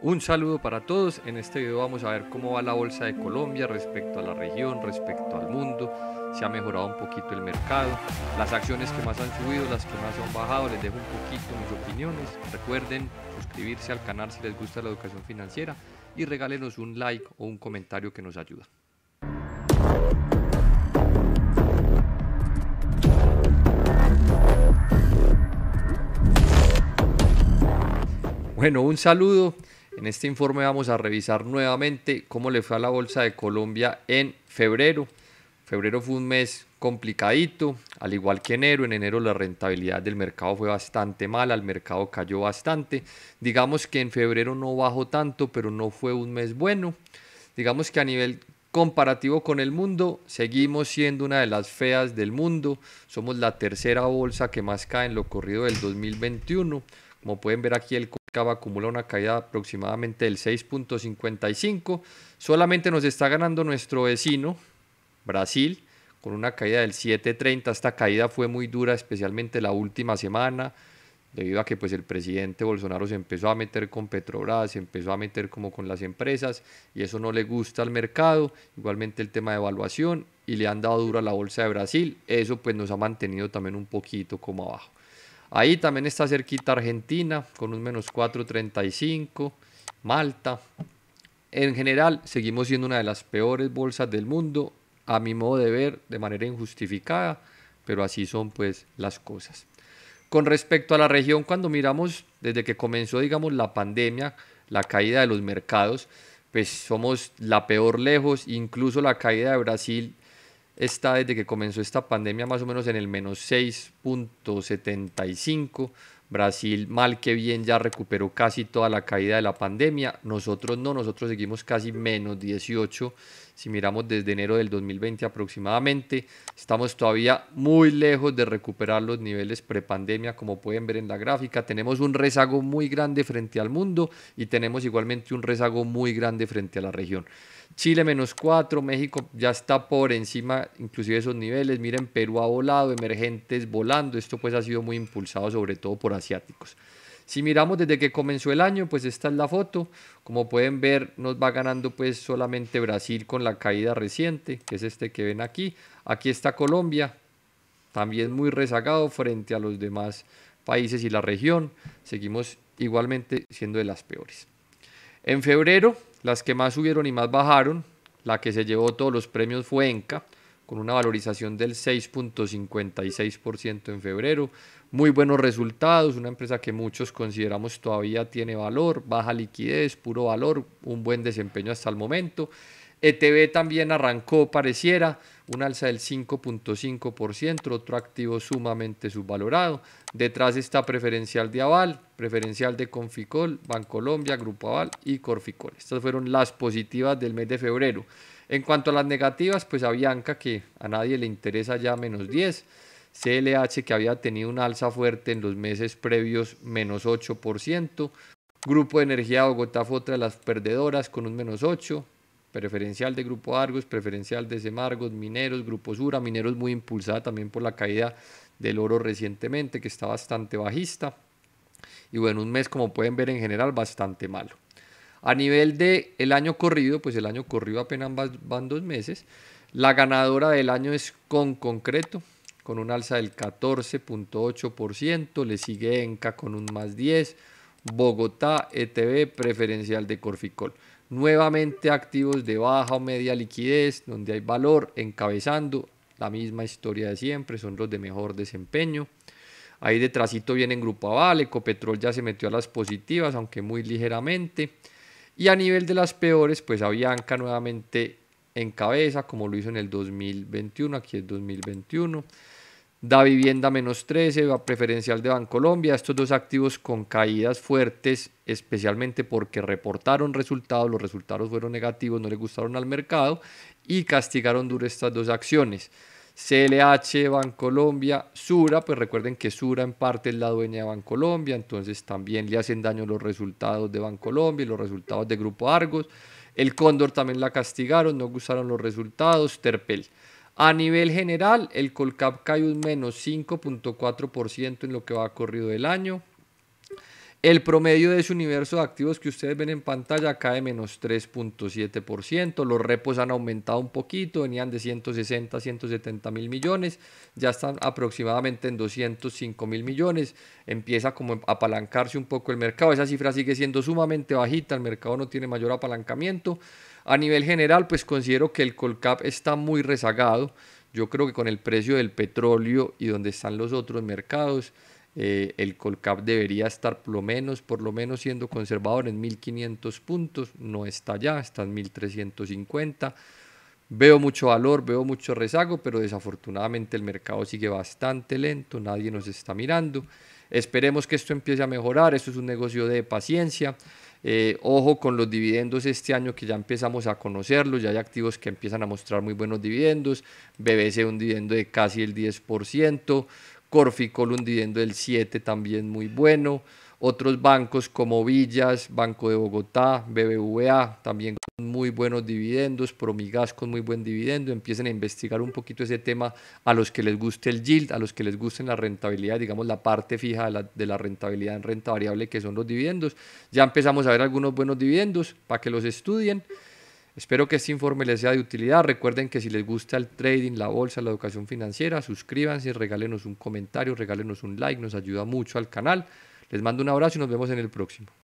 Un saludo para todos. En este video vamos a ver cómo va la bolsa de Colombia respecto a la región, respecto al mundo. Se ha mejorado un poquito el mercado. Las acciones que más han subido, las que más han bajado. Les dejo un poquito mis opiniones. Recuerden suscribirse al canal si les gusta la educación financiera y regálenos un like o un comentario que nos ayuda. Bueno, un saludo. En este informe vamos a revisar nuevamente cómo le fue a la Bolsa de Colombia en febrero. Febrero fue un mes complicadito, al igual que enero. En enero la rentabilidad del mercado fue bastante mala, el mercado cayó bastante. Digamos que en febrero no bajó tanto, pero no fue un mes bueno. Digamos que a nivel comparativo con el mundo, seguimos siendo una de las feas del mundo. Somos la tercera bolsa que más cae en lo corrido del 2021. Como pueden ver aquí el acumula una caída aproximadamente del 6.55. Solamente nos está ganando nuestro vecino, Brasil, con una caída del 7.30. Esta caída fue muy dura, especialmente la última semana, debido a que pues, el presidente Bolsonaro se empezó a meter con Petrobras, se empezó a meter como con las empresas, y eso no le gusta al mercado. Igualmente el tema de evaluación, y le han dado dura la bolsa de Brasil. Eso pues nos ha mantenido también un poquito como abajo. Ahí también está cerquita Argentina con un menos 4.35, Malta. En general, seguimos siendo una de las peores bolsas del mundo, a mi modo de ver, de manera injustificada, pero así son pues las cosas. Con respecto a la región, cuando miramos desde que comenzó, digamos, la pandemia, la caída de los mercados, pues somos la peor lejos, incluso la caída de Brasil está desde que comenzó esta pandemia más o menos en el menos 6.75. Brasil mal que bien ya recuperó casi toda la caída de la pandemia. Nosotros no, nosotros seguimos casi menos 18 si miramos desde enero del 2020 aproximadamente. Estamos todavía muy lejos de recuperar los niveles prepandemia, como pueden ver en la gráfica. Tenemos un rezago muy grande frente al mundo y tenemos igualmente un rezago muy grande frente a la región. Chile menos 4, México ya está por encima inclusive esos niveles. Miren, Perú ha volado, emergentes volando. Esto pues ha sido muy impulsado sobre todo por asiáticos. Si miramos desde que comenzó el año, pues esta es la foto. Como pueden ver, nos va ganando pues solamente Brasil con la caída reciente, que es este que ven aquí. Aquí está Colombia, también muy rezagado frente a los demás países y la región. Seguimos igualmente siendo de las peores. En febrero las que más subieron y más bajaron, la que se llevó todos los premios fue Enca, con una valorización del 6.56% en febrero. Muy buenos resultados, una empresa que muchos consideramos todavía tiene valor, baja liquidez, puro valor, un buen desempeño hasta el momento. ETB también arrancó, pareciera, un alza del 5.5%, otro activo sumamente subvalorado. Detrás está preferencial de Aval, preferencial de Conficol, Bancolombia, Grupo Aval y Corficol. Estas fueron las positivas del mes de febrero. En cuanto a las negativas, pues Avianca, que a nadie le interesa ya menos 10, CLH, que había tenido un alza fuerte en los meses previos, menos 8%. Grupo de Energía Bogotá fue otra de las perdedoras con un menos 8, preferencial de Grupo Argos, preferencial de Semargos, Mineros, Grupo Sura, Mineros muy impulsada también por la caída del oro recientemente, que está bastante bajista. Y bueno, un mes como pueden ver en general bastante malo. A nivel de el año corrido, pues el año corrido apenas van dos meses. La ganadora del año es con concreto, con un alza del 14.8%. Le sigue Enca con un más 10. Bogotá, ETB, preferencial de Corficol. Nuevamente activos de baja o media liquidez, donde hay valor encabezando, la misma historia de siempre, son los de mejor desempeño. Ahí detrásito en Grupo Aval, Ecopetrol ya se metió a las positivas, aunque muy ligeramente. Y a nivel de las peores, pues Avianca nuevamente encabeza, como lo hizo en el 2021, aquí es 2021. Da Vivienda menos 13, va preferencial de Bancolombia. Estos dos activos con caídas fuertes, especialmente porque reportaron resultados, los resultados fueron negativos, no le gustaron al mercado y castigaron duro estas dos acciones. CLH, Bancolombia, Sura, pues recuerden que Sura en parte es la dueña de Bancolombia, entonces también le hacen daño los resultados de Bancolombia y los resultados de Grupo Argos. El Cóndor también la castigaron, no gustaron los resultados. Terpel. A nivel general, el Colcap cae un menos 5.4% en lo que va corrido el año. El promedio de ese universo de activos que ustedes ven en pantalla cae menos 3.7%. Los repos han aumentado un poquito, venían de 160 a 170 mil millones, ya están aproximadamente en 205 mil millones. Empieza como a apalancarse un poco el mercado. Esa cifra sigue siendo sumamente bajita, el mercado no tiene mayor apalancamiento. A nivel general, pues considero que el Colcap está muy rezagado. Yo creo que con el precio del petróleo y donde están los otros mercados, eh, el Colcap debería estar por lo menos, por lo menos siendo conservador en 1500 puntos, no está ya, está en 1350. Veo mucho valor, veo mucho rezago, pero desafortunadamente el mercado sigue bastante lento, nadie nos está mirando. Esperemos que esto empiece a mejorar, esto es un negocio de paciencia. Eh, ojo con los dividendos este año que ya empezamos a conocerlos, ya hay activos que empiezan a mostrar muy buenos dividendos. BBC un dividendo de casi el 10%. Corficol un dividendo del 7 también muy bueno. Otros bancos como Villas, Banco de Bogotá, BBVA, también con muy buenos dividendos, Promigas con muy buen dividendo. Empiecen a investigar un poquito ese tema a los que les guste el yield, a los que les guste la rentabilidad, digamos la parte fija de la, de la rentabilidad en renta variable que son los dividendos. Ya empezamos a ver algunos buenos dividendos para que los estudien. Espero que este informe les sea de utilidad. Recuerden que si les gusta el trading, la bolsa, la educación financiera, suscríbanse, regálenos un comentario, regálenos un like, nos ayuda mucho al canal. Les mando un abrazo y nos vemos en el próximo.